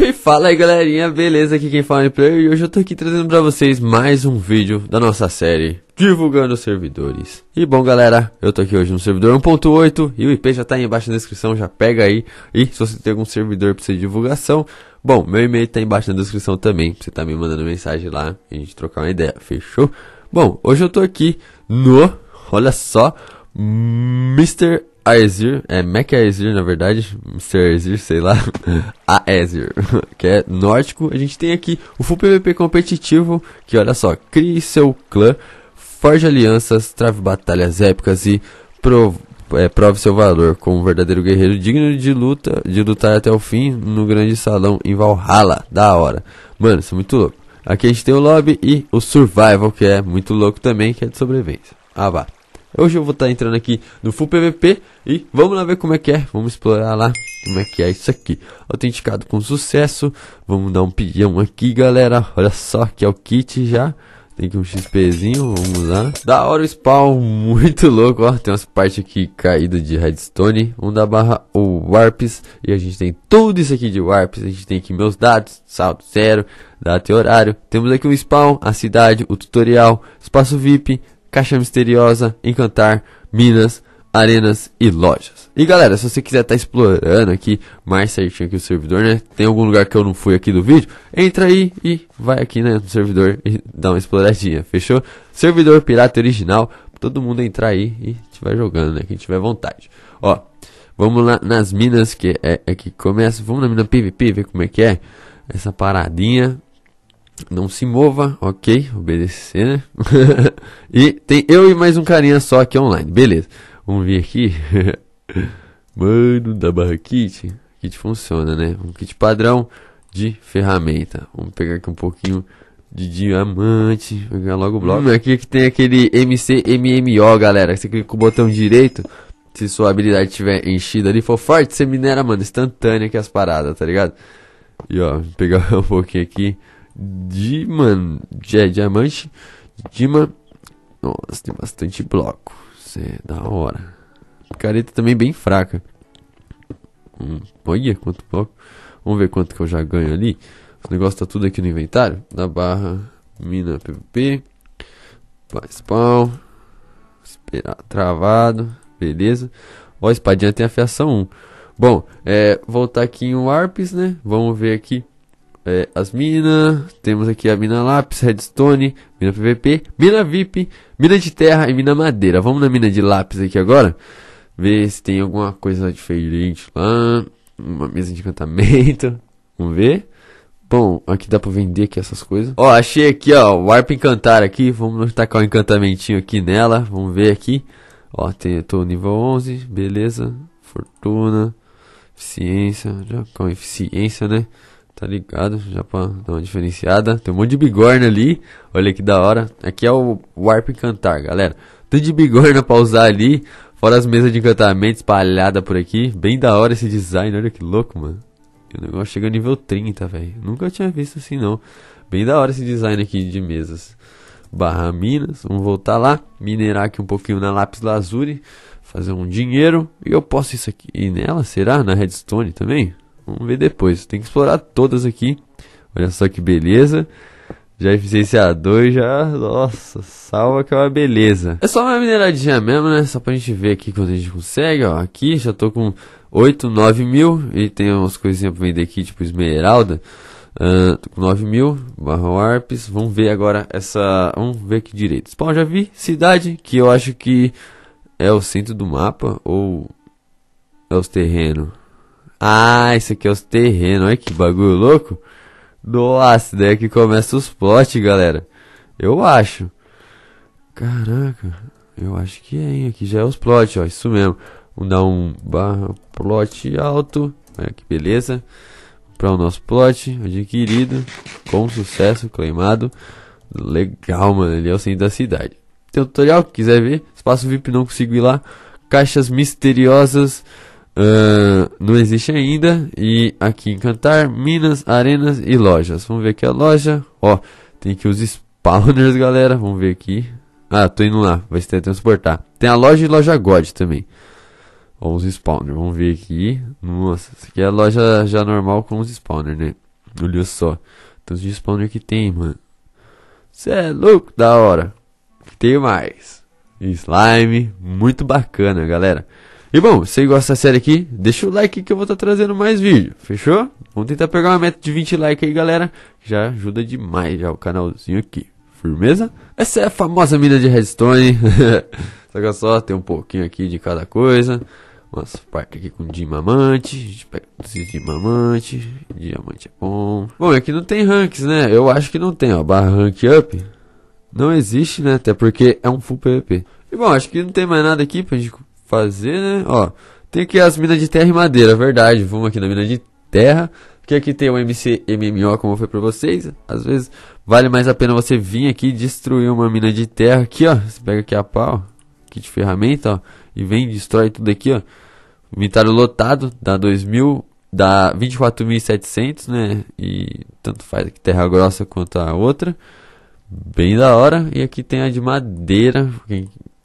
E fala aí galerinha, beleza? Aqui quem fala é Player e hoje eu tô aqui trazendo pra vocês mais um vídeo da nossa série Divulgando Servidores E bom galera, eu tô aqui hoje no servidor 1.8 e o IP já tá aí embaixo na descrição, já pega aí E se você tem algum servidor pra ser divulgação Bom, meu e-mail tá embaixo na descrição também, você tá me mandando mensagem lá e a gente trocar uma ideia, fechou? Bom, hoje eu tô aqui no, olha só, Mr. Aesir, é Mac é é Aesir, na verdade, Mr. Aesir, sei lá, Aesir, que é nórdico. A gente tem aqui o Full PvP competitivo, que olha só, crie seu clã, forge alianças, trave batalhas épicas e prov é, prove seu valor como um verdadeiro guerreiro digno de luta, de lutar até o fim no grande salão em Valhalla. Da hora. Mano, isso é muito louco. Aqui a gente tem o lobby e o survival, que é muito louco também, que é de sobrevivência. Ah, vá. Hoje eu vou estar tá entrando aqui no Full PVP e vamos lá ver como é que é. Vamos explorar lá como é que é isso aqui. Autenticado com sucesso. Vamos dar um pilhão aqui, galera. Olha só que é o kit já. Tem aqui um XPzinho, vamos lá. Da hora o spawn, muito louco, ó. Tem umas partes aqui caídas de redstone. Um da barra ou warps. E a gente tem tudo isso aqui de warps. A gente tem aqui meus dados, saldo zero, data e horário. Temos aqui um spawn, a cidade, o tutorial, espaço VIP, Caixa Misteriosa, Encantar, Minas, arenas e lojas. E galera, se você quiser estar tá explorando aqui mais certinho aqui o servidor, né? Tem algum lugar que eu não fui aqui do vídeo? Entra aí e vai aqui né, no servidor e dá uma exploradinha, fechou? Servidor pirata original, todo mundo entrar aí e vai jogando, né? Quem tiver vontade. Ó, vamos lá nas minas que é, é que começa. Vamos na mina PVP, ver como é que é essa paradinha. Não se mova, ok, obedecer, né? e tem eu e mais um carinha só aqui online, beleza. Vamos vir aqui. Mano, da barra kit. Kit funciona, né? Um kit padrão de ferramenta. Vamos pegar aqui um pouquinho de diamante. Pegar logo o bloco. Hum, aqui que tem aquele MCMMO, galera. Você clica com o botão direito. Se sua habilidade estiver enchida ali, for forte, você minera, mano, instantânea aqui as paradas, tá ligado? E ó, pegar um pouquinho aqui. Diman, é diamante, Dima, Nossa, tem bastante bloco. Isso é da hora. Picareta também bem fraca. Hum, olha quanto bloco. Vamos ver quanto que eu já ganho ali. O negócio tá tudo aqui no inventário. Na barra, mina PVP. Spawn. Esperar, travado. Beleza. Ó, a espadinha tem afiação 1. Bom, é, voltar aqui em Warps, né? Vamos ver aqui é, as minas. Temos aqui a mina lápis, redstone, mina PVP, mina VIP, mina de terra e mina madeira. Vamos na mina de lápis aqui agora. Ver se tem alguma coisa diferente lá. Uma mesa de encantamento. Vamos ver. Bom, aqui dá pra vender aqui essas coisas. Ó, achei aqui, ó, Warp Encantar aqui. Vamos tacar um encantamentinho aqui nela. Vamos ver aqui. Ó, tem, tô nível 11, beleza. Fortuna, eficiência, já com eficiência, né? Tá ligado, já pra dar uma diferenciada. Tem um monte de bigorna ali. Olha que da hora. Aqui é o Warp Cantar, galera. tudo de bigorna pra usar ali. Fora as mesas de encantamento espalhada por aqui. Bem da hora esse design. Olha que louco, mano. O negócio chega a nível 30, velho. Nunca tinha visto assim, não. Bem da hora esse design aqui de mesas. Barra Minas. Vamos voltar lá. Minerar aqui um pouquinho na lápis lazuli. Fazer um dinheiro. E eu posso isso aqui. E nela, será? Na redstone também? Vamos ver depois. Tem que explorar todas aqui. Olha só que beleza. Já eficiência 2, já. Nossa, salva que é uma beleza. É só uma mineradinha mesmo, né? Só pra gente ver aqui quando a gente consegue, ó. Aqui já tô com 8, 9 mil. E tem umas coisinhas pra vender aqui, tipo esmeralda. Uh, tô com 9 mil. Barra Warps. Vamos ver agora essa. Vamos ver aqui direito. Spawn, já vi. Cidade, que eu acho que é o centro do mapa. Ou é os terrenos. Ah, isso aqui é os terrenos. Olha que bagulho louco. Nossa, daí é que começa os plots, galera. Eu acho. Caraca, eu acho que é, hein? Aqui já é os plot, ó. Isso mesmo. Vamos dar um barra plot alto. Olha que beleza. Para o nosso plot adquirido. Com sucesso, claimado. Legal, mano. Ele é o centro da cidade. Tem tutorial, quiser ver. Espaço VIP não consigo ir lá. Caixas misteriosas. Uh, não existe ainda. E aqui em Cantar, Minas, Arenas e Lojas. Vamos ver aqui a loja. Ó, tem que os spawners, galera. Vamos ver aqui. Ah, tô indo lá. Vai ser transportar. Tem a loja e loja God também. Ó, os spawners. Vamos ver aqui. Nossa, isso aqui é a loja já normal com os spawners, né? Olha só. Tantos os spawners que tem, mano. Cê é louco, da hora. Tem mais. Slime, muito bacana, galera. E bom, se você gosta da série aqui, deixa o like que eu vou estar tá trazendo mais vídeo, fechou? Vamos tentar pegar uma meta de 20 likes aí, galera. Já ajuda demais já o canalzinho aqui. Firmeza? Essa é a famosa mina de redstone. Saca só, tem um pouquinho aqui de cada coisa. Umas partes aqui com diamante. A gente pega esses diamante. Diamante é bom. Bom, aqui é não tem ranks, né? Eu acho que não tem, ó. Barra rank up. Não existe, né? Até porque é um full PVP. E bom, acho que não tem mais nada aqui pra gente fazer, né? Ó, tem aqui as minas de terra e madeira, verdade. Vamos aqui na mina de terra. Porque aqui tem o MC MMO, como foi pra vocês. Às vezes vale mais a pena você vir aqui e destruir uma mina de terra aqui, ó. Você pega aqui a pau, aqui de ferramenta, ó. E vem destrói tudo aqui, ó. Inventário lotado, dá 2000, dá 24.700, né? E tanto faz aqui terra grossa quanto a outra. Bem da hora. E aqui tem a de madeira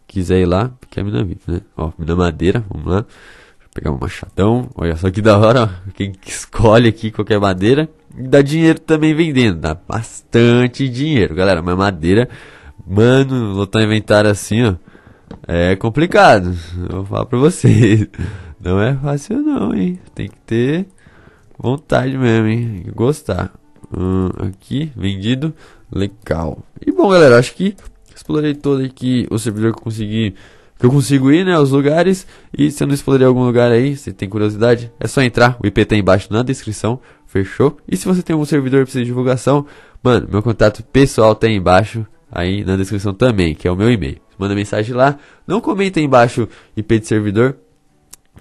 quiser ir lá, porque a é mina vive, né? Ó, mina madeira, vamos lá. Vou pegar um machadão. Olha só que da hora, ó. Quem escolhe aqui qualquer madeira. E dá dinheiro também vendendo. Dá bastante dinheiro, galera. Mas madeira, mano, lotar inventário assim, ó. É complicado. vou falar pra vocês. Não é fácil não, hein? Tem que ter vontade mesmo, hein? Gostar. Hum, aqui, vendido. Legal. E bom, galera, acho que explorei todo aqui o servidor que eu consegui que eu consigo ir, né, os lugares. E se eu não explorei algum lugar aí, se tem curiosidade, é só entrar. O IP tá embaixo na descrição, fechou? E se você tem algum servidor que precisa de divulgação, mano, meu contato pessoal tá aí embaixo, aí na descrição também, que é o meu e-mail. Manda mensagem lá, não comenta aí embaixo IP de servidor,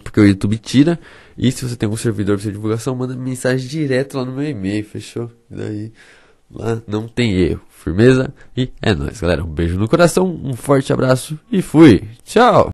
porque o YouTube tira. E se você tem algum servidor para divulgação, manda mensagem direto lá no meu e-mail, fechou? E daí Lá não tem erro. Firmeza? E é nóis, galera. Um beijo no coração, um forte abraço e fui. Tchau!